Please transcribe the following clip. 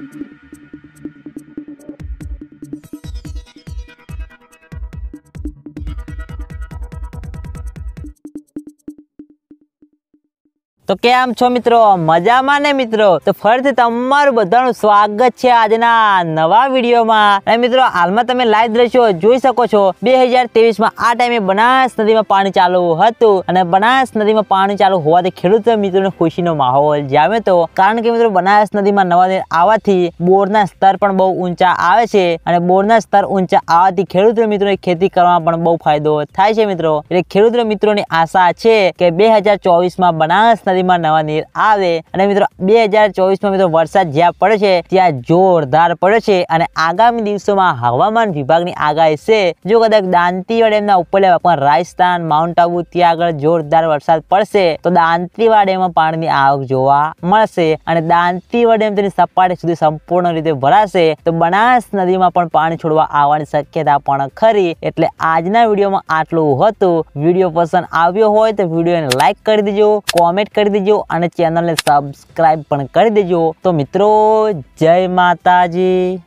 Thank you. તો કેમ છો મિત્રો મજામાં ને મિત્રો તો ફરીથી તમારું બધાનું સ્વાગત છે આજના નવા વિડીયોમાં મિત્રો હાલમાં તમે લાઈવ દ્રશ્યો જોઈ શકો છો બે હજાર માં આ ટાઈમે બનાસ નદીમાં પાણી ચાલુ હતું અને બનાસ નદીમાં પાણી ચાલુ હોવાથી ખેડૂત મિત્રોને ખુશીનો માહોલ જામ્યો હતો કારણ કે મિત્રો બનાસ નદીમાં નવા નીર આવવાથી બોરના સ્તર પણ બહુ ઊંચા આવે છે અને બોરના સ્તર ઊંચા આવવાથી ખેડૂત મિત્રોને ખેતી કરવામાં પણ બહુ ફાયદો થાય છે મિત્રો એટલે ખેડૂત મિત્રોની આશા છે કે બે હજાર ચોવીસમાં બનાસ નદી નદીમાં નવા નીર આવે અને મિત્રો બે હજાર ચોવીસમાં મિત્રો વરસાદ જ્યાં પડે છે ત્યાં જોરદાર પડે છે અને આગામી દિવસોમાં હવામાન વિભાગની આગાહી છે જો કદાચ દાંતીવાડ ડેમના ઉપરલ્યા ભાગમાં રાજસ્થાન માઉન્ટ આબુ ત્યાં આગળ જોરદાર વરસાદ પડશે તો દાંતીવાડ ડેમમાં પાણીની આવક જોવા મળશે અને દાંતીવાડ ડેમ તેની સપાટી સુધી સંપૂર્ણ રીતે ભરાશે તો બનાસ નદીમાં પણ પાણી છોડવા આવવાની શક્યતા પણ ખરી એટલે આજના વિડીયોમાં આટલું હતું વિડીયો પસંદ આવ્યો હોય તો વિડીયોને લાઇક કરી દેજો કોમેન્ટ કરી કરી દેજો અને ચેનલને સબસ્ક્રાઈબ પણ કરી દેજો તો મિત્રો જય માતાજી